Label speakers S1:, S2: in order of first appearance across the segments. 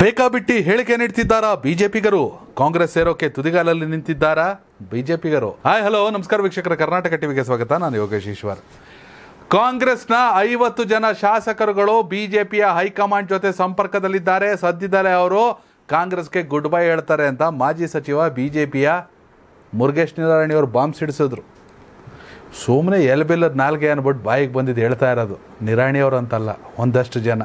S1: ಬೇಕಾಬಿಟ್ಟಿ ಹೇಳಿಕೆ ನೀಡ್ತಿದ್ದಾರಾ ಬಿಜೆಪಿಗರು ಕಾಂಗ್ರೆಸ್ ಸೇರೋಕೆ ತುದಿಗಾಲಲ್ಲಿ ನಿಂತಿದ್ದಾರಾ ಬಿಜೆಪಿಗರು ಹಾಯ್ ಹಲೋ ನಮಸ್ಕಾರ ವೀಕ್ಷಕರ ಕರ್ನಾಟಕ ಟಿವಿಗೆ ಸ್ವಾಗತ ನಾನು ಯೋಗೇಶ್ ಈಶ್ವರ್ ಕಾಂಗ್ರೆಸ್ನ ಐವತ್ತು ಜನ ಶಾಸಕರುಗಳು ಬಿಜೆಪಿಯ ಹೈಕಮಾಂಡ್ ಜೊತೆ ಸಂಪರ್ಕದಲ್ಲಿದ್ದಾರೆ ಸದ್ಯದಲ್ಲೇ ಅವರು ಕಾಂಗ್ರೆಸ್ಗೆ ಗುಡ್ ಬೈ ಹೇಳ್ತಾರೆ ಅಂತ ಮಾಜಿ ಸಚಿವ ಬಿಜೆಪಿಯ ಮುರುಗೇಶ್ ಅವರು ಬಾಂಬ್ ಸಿಡಿಸಿದ್ರು ಸುಮ್ಮನೆ ಎಲ್ಬಿಲ್ಲದ ನಾಲ್ಗೆ ಅನ್ಬಿಟ್ಟು ಬಾಯಿಗೆ ಬಂದಿದ್ದು ಹೇಳ್ತಾ ಇರೋದು ನಿರಾಣಿಯವರು ಅಂತಲ್ಲ ಒಂದಷ್ಟು ಜನ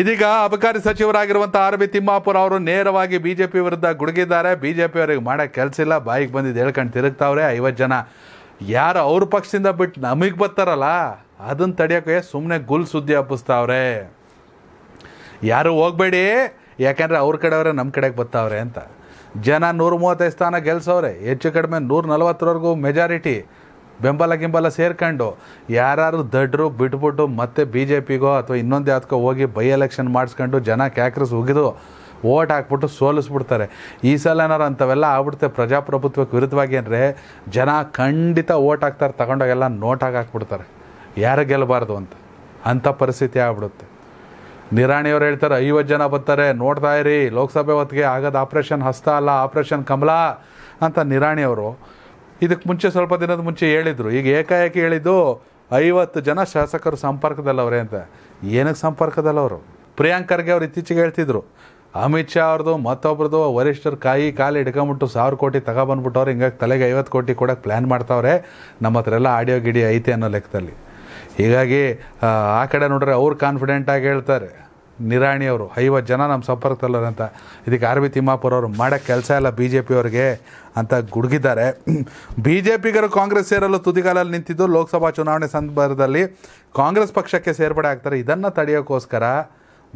S1: ಇದೀಗ ಅಬಕಾರಿ ಸಚಿವರಾಗಿರುವಂತಹ ಆರ್ ಬಿ ತಿಮ್ಮಾಪುರ ಅವರು ನೇರವಾಗಿ ಬಿಜೆಪಿ ವಿರುದ್ಧ ಗುಡುಗಿದ್ದಾರೆ ಬಿಜೆಪಿ ಅವರಿಗೆ ಮಾಡೋಕೆ ಕೆಲಸ ಇಲ್ಲ ಬಾಯಿಗೆ ಬಂದಿದ್ದು ಹೇಳ್ಕೊಂಡು ತಿರುಗ್ತಾವ್ರೆ ಐವತ್ತು ಜನ ಯಾರು ಅವ್ರ ಪಕ್ಷದಿಂದ ಬಿಟ್ಟು ನಮಗೆ ಬರ್ತಾರಲ್ಲ ಅದನ್ನು ತಡೆಯೋಕ್ಕೆ ಸುಮ್ಮನೆ ಗುಲ್ ಸುದ್ದಿ ಹಬ್ಬಿಸ್ತಾವ್ರೆ ಯಾರು ಹೋಗಬೇಡಿ ಯಾಕೆಂದರೆ ಅವ್ರ ಕಡೆಯವ್ರೆ ನಮ್ಮ ಕಡೆಗೆ ಬರ್ತಾವ್ರೆ ಅಂತ ಜನ ನೂರ ಮೂವತ್ತೈದು ಸ್ಥಾನ ಗೆಲ್ಸವ್ರೆ ಹೆಚ್ಚು ಕಡಿಮೆ ನೂರ ನಲ್ವತ್ತರವರೆಗೂ ಮೆಜಾರಿಟಿ ಬೆಂಬಲ ಗಿಂಬಲ ಸೇರ್ಕೊಂಡು ಯಾರು ದಡ್ರು ಬಿಟ್ಬಿಟ್ಟು ಮತ್ತೆ ಬಿ ಜೆ ಪಿಗೋ ಅಥವಾ ಇನ್ನೊಂದು ಯಾತ್ಕೋ ಹೋಗಿ ಬೈ ಎಲೆಕ್ಷನ್ ಮಾಡಿಸ್ಕೊಂಡು ಜನ ಕ್ಯಾಕ್ರಸ್ ಉಗಿದು ಓಟ್ ಹಾಕ್ಬಿಟ್ಟು ಸೋಲಿಸ್ಬಿಡ್ತಾರೆ ಈ ಸಲ ಏನಾರು ಅಂಥವೆಲ್ಲ ಆಗ್ಬಿಡುತ್ತೆ ಪ್ರಜಾಪ್ರಭುತ್ವಕ್ಕೆ ವಿರುದ್ಧವಾಗಿ ಅಂದರೆ ಜನ ಖಂಡಿತ ಓಟ್ ಹಾಕ್ತಾರೆ ತಗೊಂಡೋಗೆಲ್ಲ ನೋಟಾಗಿ ಹಾಕ್ಬಿಡ್ತಾರೆ ಯಾರು ಗೆಲ್ಲಬಾರ್ದು ಅಂತ ಅಂಥ ಪರಿಸ್ಥಿತಿ ಆಗ್ಬಿಡುತ್ತೆ ನಿರಾಣಿಯವ್ರು ಹೇಳ್ತಾರೆ ಐವತ್ತು ಜನ ಬರ್ತಾರೆ ನೋಡ್ತಾ ಇರಿ ಲೋಕಸಭೆ ಹೊತ್ತಿಗೆ ಆಗೋದು ಆಪ್ರೇಷನ್ ಹಸ್ತ ಅಲ್ಲ ಆಪ್ರೇಷನ್ ಕಮಲ ಅಂತ ನಿರಾಣಿಯವರು ಇದಕ್ಕೆ ಮುಂಚೆ ಸ್ವಲ್ಪ ದಿನದ ಮುಂಚೆ ಹೇಳಿದರು ಈಗ ಏಕಾಏಕಿ ಹೇಳಿದ್ದು ಐವತ್ತು ಜನ ಶಾಸಕರು ಸಂಪರ್ಕದಲ್ಲವ್ರೆ ಅಂತ ಏನಕ್ಕೆ ಸಂಪರ್ಕದಲ್ಲವರು ಪ್ರಿಯಾಂಕರ್ಗೆ ಅವ್ರು ಇತ್ತೀಚೆಗೆ ಹೇಳ್ತಿದ್ರು ಅಮಿತ್ ಶಾ ಅವ್ರದ್ದು ಮತ್ತೊಬ್ರದ್ದು ವರಿಷ್ಠರು ಕಾಯಿ ಕಾಲು ಹಿಡ್ಕೊಂಬಿಟ್ಟು ಸಾವಿರ ಕೋಟಿ ತಗೊಬಂದ್ಬಿಟ್ಟವ್ರು ಹಿಂಗಾಗಿ ತಲೆಗೆ ಐವತ್ತು ಕೋಟಿ ಕೊಡೋಕ್ಕೆ ಪ್ಲ್ಯಾನ್ ಮಾಡ್ತಾವ್ರೆ ನಮ್ಮ ಹತ್ರ ಎಲ್ಲ ಆಡಿಯೋ ಗಿಡಿಯೋ ಐತೆ ಅನ್ನೋ ಲೆಕ್ಕದಲ್ಲಿ ಹೀಗಾಗಿ ಆ ಕಡೆ ನೋಡ್ರೆ ಅವ್ರು ಕಾನ್ಫಿಡೆಂಟಾಗಿ ಹೇಳ್ತಾರೆ ನಿರಾಣಿ ಅವರು ಐವತ್ತು ಜನ ನಮ್ಮ ಸಂಪರ್ಕದಲ್ಲವ್ರು ಅಂತ ಇದಕ್ಕೆ ಆರ್ ಬಿ ತಿಮ್ಮಾಪುರ ಅವರು ಮಾಡೋ ಕೆಲಸ ಇಲ್ಲ ಬಿ ಜೆ ಪಿಯವ್ರಿಗೆ ಅಂತ ಗುಡುಗಿದ್ದಾರೆ ಬಿ ಜೆ ಪಿಗರು ಕಾಂಗ್ರೆಸ್ ಸೇರಲು ತುದಿಗಾಲಲ್ಲಿ ನಿಂತಿದ್ದು ಲೋಕಸಭಾ ಚುನಾವಣೆ ಸಂದರ್ಭದಲ್ಲಿ ಕಾಂಗ್ರೆಸ್ ಪಕ್ಷಕ್ಕೆ ಸೇರ್ಪಡೆ ಆಗ್ತಾರೆ ಇದನ್ನು ತಡೆಯೋಕ್ಕೋಸ್ಕರ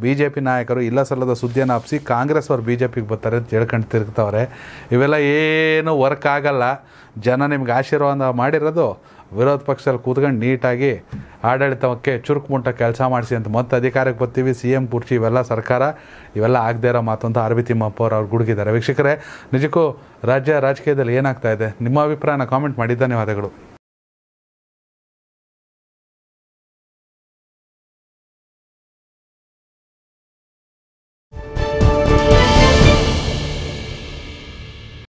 S1: ಬಿ ಜೆ ಪಿ ನಾಯಕರು ಇಲ್ಲ ಸಲ್ಲದ ಸುದ್ದಿಯನ್ನು ಆಪ್ಸಿ ಕಾಂಗ್ರೆಸ್ ಅವ್ರು ಬಿ ಜೆ ಪಿಗೆ ಬರ್ತಾರೆ ಅಂತ ಹೇಳ್ಕೊಂಡು ತಿರ್ಗ್ತವ್ರೆ ಇವೆಲ್ಲ ಏನೂ ವರ್ಕ್ ಆಗಲ್ಲ ಜನ ನಿಮ್ಗೆ ಆಶೀರ್ವಾದ ಮಾಡಿರೋದು ವಿರೋಧ ಪಕ್ಷದಲ್ಲಿ ಕೂತ್ಕೊಂಡು ನೀಟಾಗಿ ಆಡಳಿತಕ್ಕೆ ಚುರುಕು ಮುಂಟ ಕೆಲಸ ಮಾಡಿಸಿ ಅಂತ ಮತ್ತೆ ಅಧಿಕಾರಕ್ಕೆ ಬರ್ತೀವಿ ಸಿ ಎಂ ಕುರ್ಚಿ ಇವೆಲ್ಲ ಸರ್ಕಾರ ಇವೆಲ್ಲ ಆಗದೆ ಇರೋ ಮಾತು ಅಂತ ಆರ್ ತಿಮ್ಮಪ್ಪ ಅವ್ರು ಅವ್ರು ಗುಡುಗಿದ್ದಾರೆ ವೀಕ್ಷಕರೇ ನಿಜಕ್ಕೂ ರಾಜ್ಯ ರಾಜಕೀಯದಲ್ಲಿ ಏನಾಗ್ತಾ ಇದೆ ನಿಮ್ಮ ಅಭಿಪ್ರಾಯನ ಕಾಮೆಂಟ್ ಮಾಡಿ ಧನ್ಯವಾದಗಳು